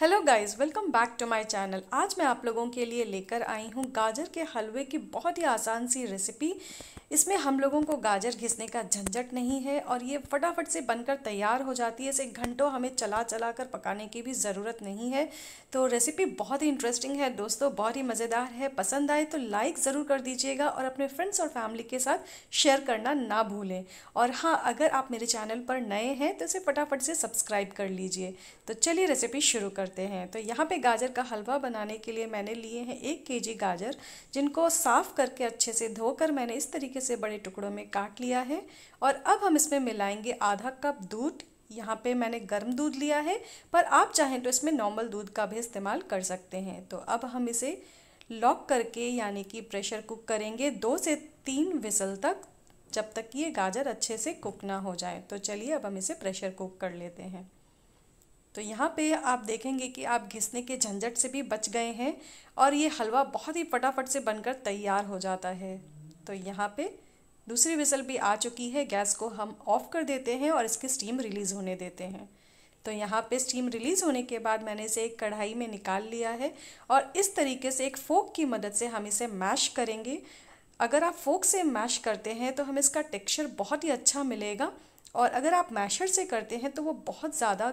hello guys welcome back to my channel आज मैं आप लोगों के लिए लेकर आई हूँ गाजर के हलवे की बहुत ही आसान सी रेसिपी इसमें हम लोगों को गाजर घिसने का झंझट नहीं है और ये फटाफट से बनकर तैयार हो जाती है इसे घंटों हमें चला चला कर पकाने की भी ज़रूरत नहीं है तो रेसिपी बहुत ही इंटरेस्टिंग है दोस्तों बहुत ही मज़ेदार है पसंद आए तो लाइक ज़रूर कर दीजिएगा और अपने फ्रेंड्स और फैमिली के साथ शेयर करना ना भूलें और हाँ अगर आप मेरे चैनल पर नए हैं तो इसे फटाफट से सब्सक्राइब कर लीजिए तो चलिए रेसिपी शुरू कर करते हैं तो यहाँ पे गाजर का हलवा बनाने के लिए मैंने लिए हैं एक केजी गाजर जिनको साफ़ करके अच्छे से धोकर मैंने इस तरीके से बड़े टुकड़ों में काट लिया है और अब हम इसमें मिलाएंगे आधा कप दूध यहाँ पे मैंने गर्म दूध लिया है पर आप चाहें तो इसमें नॉर्मल दूध का भी इस्तेमाल कर सकते हैं तो अब हम इसे लॉक करके यानी कि प्रेशर कुक करेंगे दो से तीन विसल तक जब तक ये गाजर अच्छे से कुक ना हो जाए तो चलिए अब हम इसे प्रेशर कुक कर लेते हैं तो यहाँ पे आप देखेंगे कि आप घिसने के झंझट से भी बच गए हैं और ये हलवा बहुत ही फटाफट से बनकर तैयार हो जाता है तो यहाँ पे दूसरी विसल भी आ चुकी है गैस को हम ऑफ़ कर देते हैं और इसकी स्टीम रिलीज़ होने देते हैं तो यहाँ पे स्टीम रिलीज़ होने के बाद मैंने इसे एक कढ़ाई में निकाल लिया है और इस तरीके से एक फोक की मदद से हम इसे मैश करेंगे अगर आप फोक से मैश करते हैं तो हमें इसका टेक्सचर बहुत ही अच्छा मिलेगा और अगर आप मैशर से करते हैं तो वो बहुत ज़्यादा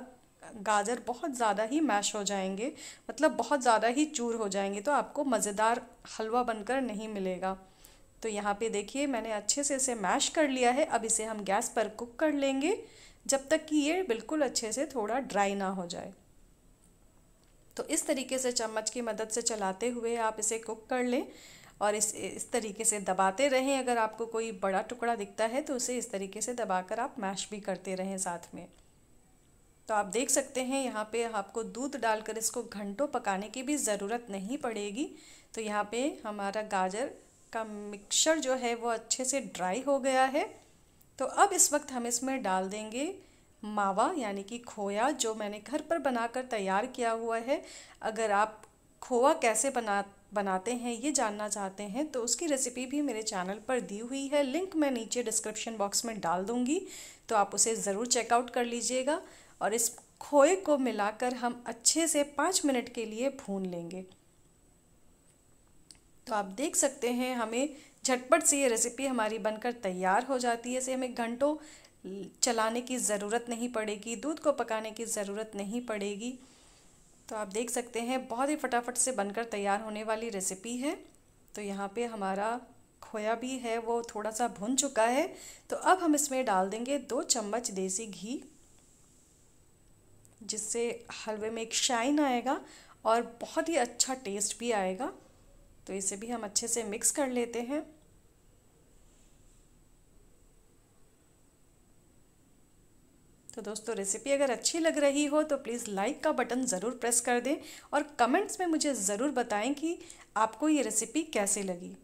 गाजर बहुत ज़्यादा ही मैश हो जाएंगे मतलब बहुत ज़्यादा ही चूर हो जाएंगे तो आपको मज़ेदार हलवा बनकर नहीं मिलेगा तो यहाँ पे देखिए मैंने अच्छे से इसे मैश कर लिया है अब इसे हम गैस पर कुक कर लेंगे जब तक कि ये बिल्कुल अच्छे से थोड़ा ड्राई ना हो जाए तो इस तरीके से चम्मच की मदद से चलाते हुए आप इसे कुक कर लें और इस इस तरीके से दबाते रहें अगर आपको कोई बड़ा टुकड़ा दिखता है तो उसे इस तरीके से दबाकर आप मैश भी करते रहें साथ में तो आप देख सकते हैं यहाँ पे आपको दूध डालकर इसको घंटों पकाने की भी ज़रूरत नहीं पड़ेगी तो यहाँ पे हमारा गाजर का मिक्सचर जो है वो अच्छे से ड्राई हो गया है तो अब इस वक्त हम इसमें डाल देंगे मावा यानी कि खोया जो मैंने घर पर बनाकर तैयार किया हुआ है अगर आप खोआ कैसे बना बनाते हैं ये जानना चाहते हैं तो उसकी रेसिपी भी मेरे चैनल पर दी हुई है लिंक मैं नीचे डिस्क्रिप्शन बॉक्स में डाल दूँगी तो आप उसे ज़रूर चेकआउट कर लीजिएगा और इस खोए को मिलाकर हम अच्छे से पाँच मिनट के लिए भून लेंगे तो आप देख सकते हैं हमें झटपट से ये रेसिपी हमारी बनकर तैयार हो जाती है इसे हमें घंटों चलाने की ज़रूरत नहीं पड़ेगी दूध को पकाने की ज़रूरत नहीं पड़ेगी तो आप देख सकते हैं बहुत ही फटाफट से बनकर तैयार होने वाली रेसिपी है तो यहाँ पे हमारा खोया भी है वो थोड़ा सा भुन चुका है तो अब हम इसमें डाल देंगे दो चम्मच देसी घी जिससे हलवे में एक शाइन आएगा और बहुत ही अच्छा टेस्ट भी आएगा तो इसे भी हम अच्छे से मिक्स कर लेते हैं तो दोस्तों रेसिपी अगर अच्छी लग रही हो तो प्लीज़ लाइक का बटन ज़रूर प्रेस कर दें और कमेंट्स में मुझे ज़रूर बताएं कि आपको ये रेसिपी कैसे लगी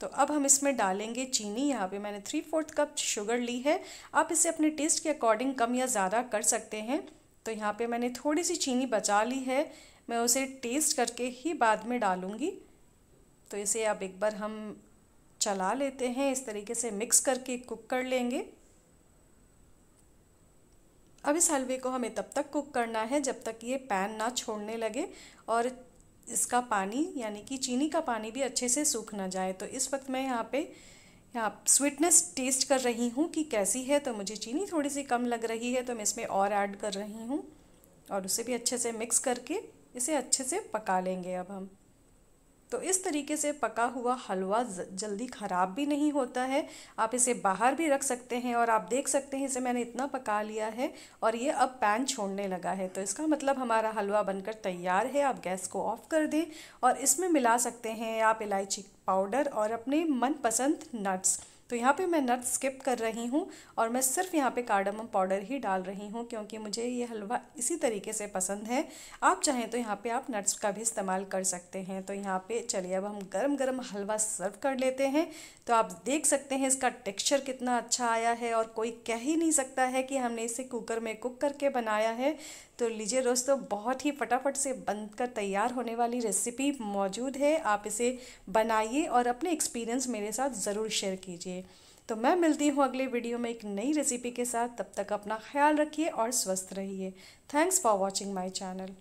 तो अब हम इसमें डालेंगे चीनी यहाँ पे मैंने थ्री फोर्थ कप शुगर ली है आप इसे अपने टेस्ट के अकॉर्डिंग कम या ज़्यादा कर सकते हैं तो यहाँ पे मैंने थोड़ी सी चीनी बचा ली है मैं उसे टेस्ट करके ही बाद में डालूँगी तो इसे अब एक बार हम चला लेते हैं इस तरीके से मिक्स करके कुक कर लेंगे अब इस हलवे को हमें तब तक कुक करना है जब तक ये पैन ना छोड़ने लगे और इसका पानी यानी कि चीनी का पानी भी अच्छे से सूख ना जाए तो इस वक्त मैं यहाँ पे यहाँ स्वीटनेस टेस्ट कर रही हूँ कि कैसी है तो मुझे चीनी थोड़ी सी कम लग रही है तो मैं इसमें और ऐड कर रही हूँ और उसे भी अच्छे से मिक्स करके इसे अच्छे से पका लेंगे अब हम तो इस तरीके से पका हुआ हलवा जल्दी ख़राब भी नहीं होता है आप इसे बाहर भी रख सकते हैं और आप देख सकते हैं इसे मैंने इतना पका लिया है और ये अब पैन छोड़ने लगा है तो इसका मतलब हमारा हलवा बनकर तैयार है आप गैस को ऑफ़ कर दें और इसमें मिला सकते हैं आप इलायची पाउडर और अपने मनपसंद नट्स तो यहाँ पे मैं नट्स स्किप कर रही हूँ और मैं सिर्फ यहाँ पे कार्डमम पाउडर ही डाल रही हूँ क्योंकि मुझे ये हलवा इसी तरीके से पसंद है आप चाहें तो यहाँ पे आप नट्स का भी इस्तेमाल कर सकते हैं तो यहाँ पे चलिए अब हम गरम गरम हलवा सर्व कर लेते हैं तो आप देख सकते हैं इसका टेक्स्चर कितना अच्छा आया है और कोई कह ही नहीं सकता है कि हमने इसे कुकर में कुक करके बनाया है तो लीजिए दोस्तों बहुत ही फटाफट से बनकर तैयार होने वाली रेसिपी मौजूद है आप इसे बनाइए और अपने एक्सपीरियंस मेरे साथ ज़रूर शेयर कीजिए तो मैं मिलती हूँ अगले वीडियो में एक नई रेसिपी के साथ तब तक अपना ख्याल रखिए और स्वस्थ रहिए thanks for watching my channel